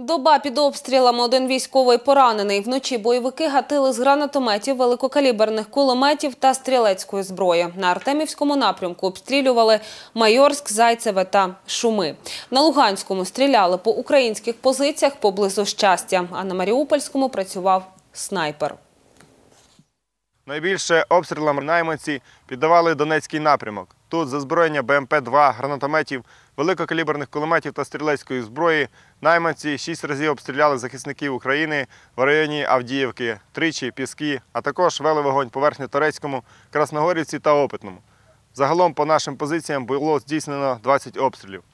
Доба під обстрілами один військовий поранений. Вночі бойовики гатили з гранатометів, великокаліберних кулеметів та стрілецької зброї. На Артемівському напрямку обстрілювали Майорськ, Зайцеве та Шуми. На Луганському стріляли по українських позиціях поблизу щастя. А на Маріупольському працював снайпер. Найбільше обстрілам найманці піддавали Донецький напрямок. Тут за зброєння БМП-2, гранатометів, великокаліберних кулеметів та стрілецької зброї найманці шість разів обстріляли захисників України в районі Авдіївки, Тричі, Піски, а також вели вогонь по Верхньоторецькому, Красногорівці та Опитному. Загалом по нашим позиціям було здійснено 20 обстрілів.